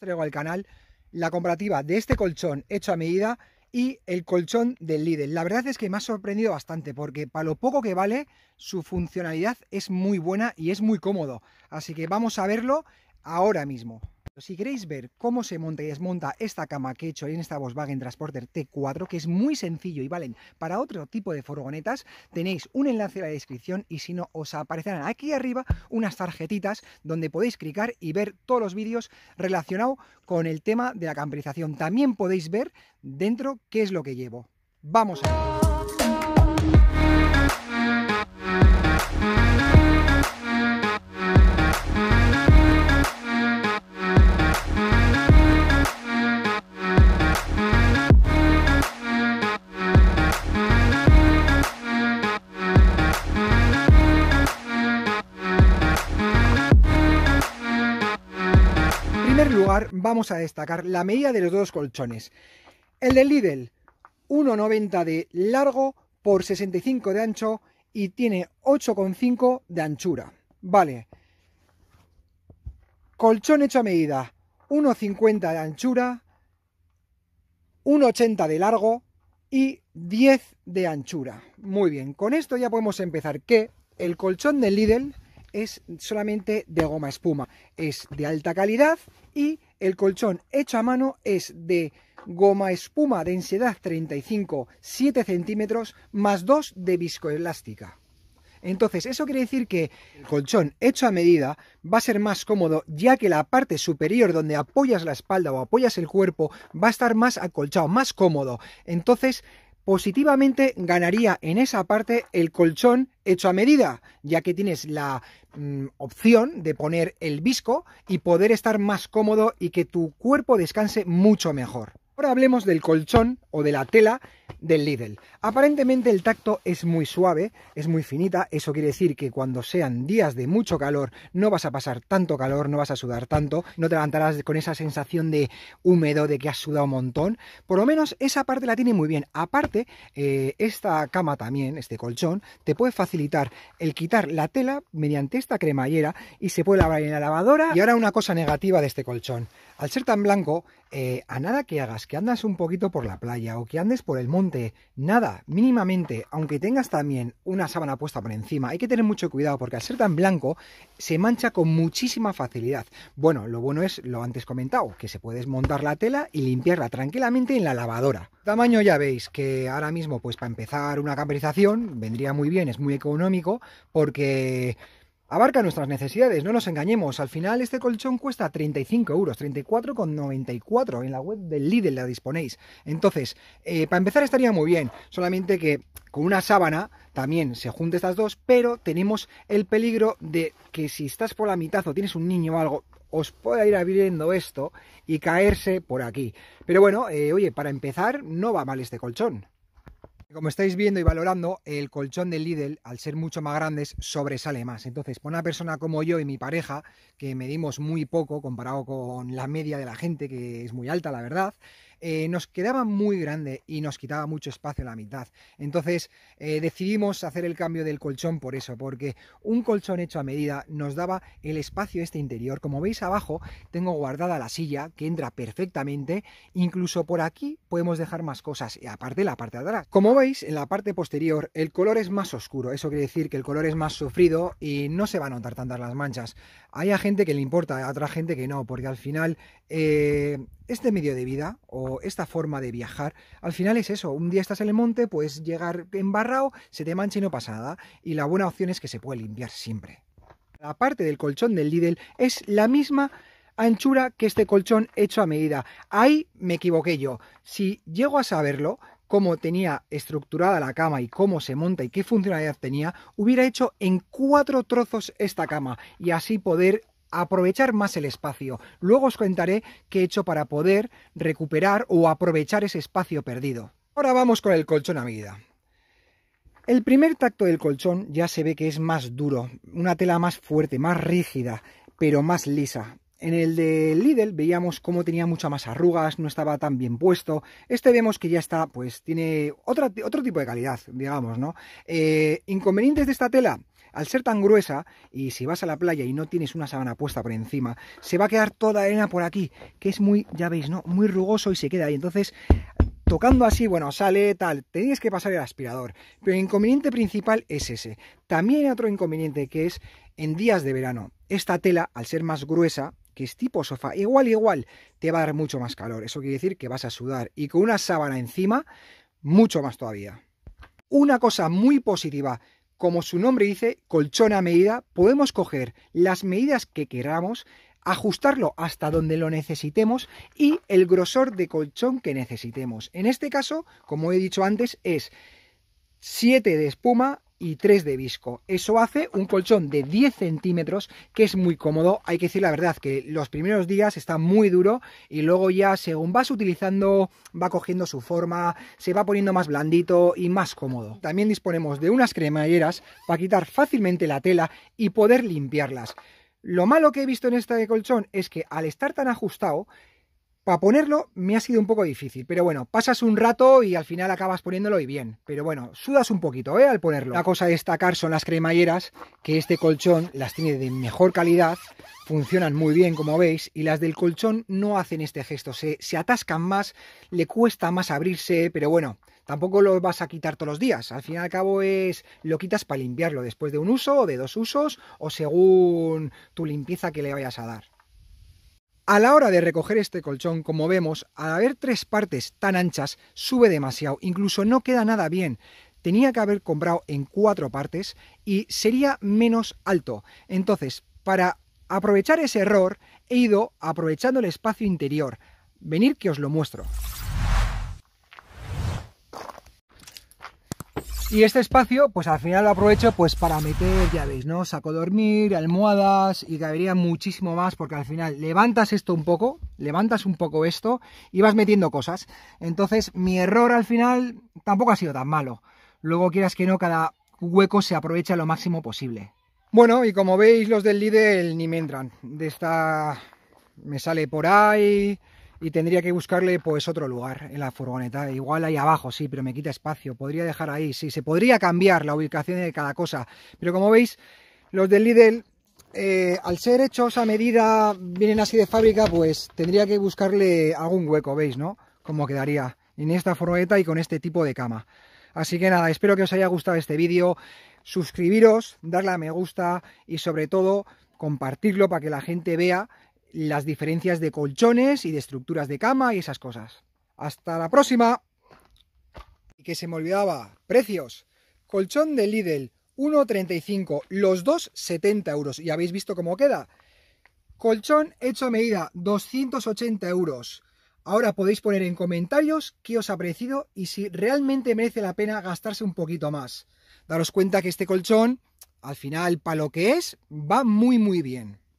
traigo al canal la comparativa de este colchón hecho a medida y el colchón del líder. La verdad es que me ha sorprendido bastante porque para lo poco que vale su funcionalidad es muy buena y es muy cómodo. Así que vamos a verlo ahora mismo. Si queréis ver cómo se monta y desmonta esta cama que he hecho en esta Volkswagen Transporter T4, que es muy sencillo y valen para otro tipo de furgonetas, tenéis un enlace en la descripción y si no, os aparecerán aquí arriba unas tarjetitas donde podéis clicar y ver todos los vídeos relacionados con el tema de la camperización. También podéis ver dentro qué es lo que llevo. ¡Vamos a vamos a destacar la medida de los dos colchones. El del Lidl, 1,90 de largo por 65 de ancho y tiene 8,5 de anchura. Vale. Colchón hecho a medida, 1,50 de anchura, 1,80 de largo y 10 de anchura. Muy bien, con esto ya podemos empezar que el colchón del Lidl es solamente de goma espuma, es de alta calidad y el colchón hecho a mano es de goma espuma densidad 35, 7 centímetros, más 2 de viscoelástica. Entonces, eso quiere decir que el colchón hecho a medida va a ser más cómodo, ya que la parte superior donde apoyas la espalda o apoyas el cuerpo va a estar más acolchado, más cómodo. Entonces, positivamente ganaría en esa parte el colchón hecho a medida, ya que tienes la mm, opción de poner el visco y poder estar más cómodo y que tu cuerpo descanse mucho mejor. Ahora hablemos del colchón o de la tela del Lidl. Aparentemente el tacto es muy suave, es muy finita, eso quiere decir que cuando sean días de mucho calor no vas a pasar tanto calor, no vas a sudar tanto, no te levantarás con esa sensación de húmedo, de que has sudado un montón, por lo menos esa parte la tiene muy bien. Aparte, eh, esta cama también, este colchón, te puede facilitar el quitar la tela mediante esta cremallera y se puede lavar en la lavadora. Y ahora una cosa negativa de este colchón, al ser tan blanco, eh, a nada que hagas, que andas un poquito por la playa o que andes por el monte, nada, mínimamente, aunque tengas también una sábana puesta por encima, hay que tener mucho cuidado porque al ser tan blanco se mancha con muchísima facilidad. Bueno, lo bueno es lo antes comentado, que se puede desmontar la tela y limpiarla tranquilamente en la lavadora. Tamaño ya veis que ahora mismo, pues para empezar una camperización, vendría muy bien, es muy económico porque abarca nuestras necesidades, no nos engañemos. Al final este colchón cuesta 35 euros, 34,94 en la web del Lidl la disponéis. Entonces, eh, para empezar estaría muy bien, solamente que con una sábana también se junten estas dos, pero tenemos el peligro de que si estás por la mitad o tienes un niño o algo, os pueda ir abriendo esto y caerse por aquí. Pero bueno, eh, oye, para empezar no va mal este colchón. Como estáis viendo y valorando, el colchón del Lidl, al ser mucho más grandes, sobresale más. Entonces, para una persona como yo y mi pareja, que medimos muy poco comparado con la media de la gente, que es muy alta, la verdad, eh, nos quedaba muy grande y nos quitaba mucho espacio la mitad. Entonces eh, decidimos hacer el cambio del colchón por eso, porque un colchón hecho a medida nos daba el espacio este interior. Como veis abajo tengo guardada la silla que entra perfectamente, incluso por aquí podemos dejar más cosas, y aparte la parte de atrás. Como veis en la parte posterior el color es más oscuro, eso quiere decir que el color es más sufrido y no se van a notar tantas las manchas. Hay a gente que le importa, a otra gente que no, porque al final eh, este medio de vida o esta forma de viajar, al final es eso. Un día estás en el monte, puedes llegar embarrado, se te mancha y no pasa nada. Y la buena opción es que se puede limpiar siempre. La parte del colchón del Lidl es la misma anchura que este colchón hecho a medida. Ahí me equivoqué yo. Si llego a saberlo, cómo tenía estructurada la cama y cómo se monta y qué funcionalidad tenía, hubiera hecho en cuatro trozos esta cama y así poder aprovechar más el espacio. Luego os contaré qué he hecho para poder recuperar o aprovechar ese espacio perdido. Ahora vamos con el colchón a medida. El primer tacto del colchón ya se ve que es más duro, una tela más fuerte, más rígida, pero más lisa. En el de Lidl veíamos cómo tenía muchas más arrugas, no estaba tan bien puesto. Este vemos que ya está, pues tiene otro tipo de calidad, digamos, ¿no? Eh, ¿Inconvenientes de esta tela? al ser tan gruesa, y si vas a la playa y no tienes una sábana puesta por encima, se va a quedar toda arena por aquí, que es muy, ya veis, ¿no? Muy rugoso y se queda ahí. Entonces, tocando así, bueno, sale tal, tenéis que pasar el aspirador. Pero el inconveniente principal es ese. También hay otro inconveniente que es en días de verano. Esta tela, al ser más gruesa, que es tipo sofá, igual, igual, te va a dar mucho más calor. Eso quiere decir que vas a sudar. Y con una sábana encima, mucho más todavía. Una cosa muy positiva como su nombre dice, colchón a medida, podemos coger las medidas que queramos, ajustarlo hasta donde lo necesitemos y el grosor de colchón que necesitemos. En este caso, como he dicho antes, es 7 de espuma y 3 de visco. Eso hace un colchón de 10 centímetros que es muy cómodo. Hay que decir la verdad que los primeros días está muy duro y luego ya según vas utilizando va cogiendo su forma, se va poniendo más blandito y más cómodo. También disponemos de unas cremalleras para quitar fácilmente la tela y poder limpiarlas. Lo malo que he visto en este colchón es que al estar tan ajustado para ponerlo me ha sido un poco difícil, pero bueno, pasas un rato y al final acabas poniéndolo y bien. Pero bueno, sudas un poquito, ¿eh? Al ponerlo. La cosa a destacar son las cremalleras, que este colchón las tiene de mejor calidad, funcionan muy bien, como veis, y las del colchón no hacen este gesto, se, se atascan más, le cuesta más abrirse, pero bueno, tampoco lo vas a quitar todos los días. Al fin y al cabo es lo quitas para limpiarlo después de un uso o de dos usos o según tu limpieza que le vayas a dar. A la hora de recoger este colchón, como vemos, al haber tres partes tan anchas, sube demasiado, incluso no queda nada bien. Tenía que haber comprado en cuatro partes y sería menos alto. Entonces, para aprovechar ese error, he ido aprovechando el espacio interior. Venir que os lo muestro. Y este espacio, pues al final lo aprovecho pues para meter, ya veis, ¿no? Saco dormir, almohadas y cabería muchísimo más porque al final levantas esto un poco, levantas un poco esto y vas metiendo cosas. Entonces mi error al final tampoco ha sido tan malo. Luego quieras que no, cada hueco se aprovecha lo máximo posible. Bueno, y como veis los del líder ni me entran. De esta me sale por ahí, y tendría que buscarle pues otro lugar en la furgoneta. Igual ahí abajo, sí, pero me quita espacio. Podría dejar ahí, sí. Se podría cambiar la ubicación de cada cosa. Pero como veis, los del Lidl, eh, al ser hechos a medida, vienen así de fábrica, pues tendría que buscarle algún hueco, ¿veis, no? Como quedaría en esta furgoneta y con este tipo de cama. Así que nada, espero que os haya gustado este vídeo. Suscribiros, darle a me gusta y sobre todo compartirlo para que la gente vea las diferencias de colchones y de estructuras de cama y esas cosas. ¡Hasta la próxima! Y que se me olvidaba, precios. Colchón de Lidl, 1,35, los dos 70 euros. Y habéis visto cómo queda. Colchón hecho a medida, 280 euros. Ahora podéis poner en comentarios qué os ha parecido y si realmente merece la pena gastarse un poquito más. Daros cuenta que este colchón, al final, para lo que es, va muy muy bien.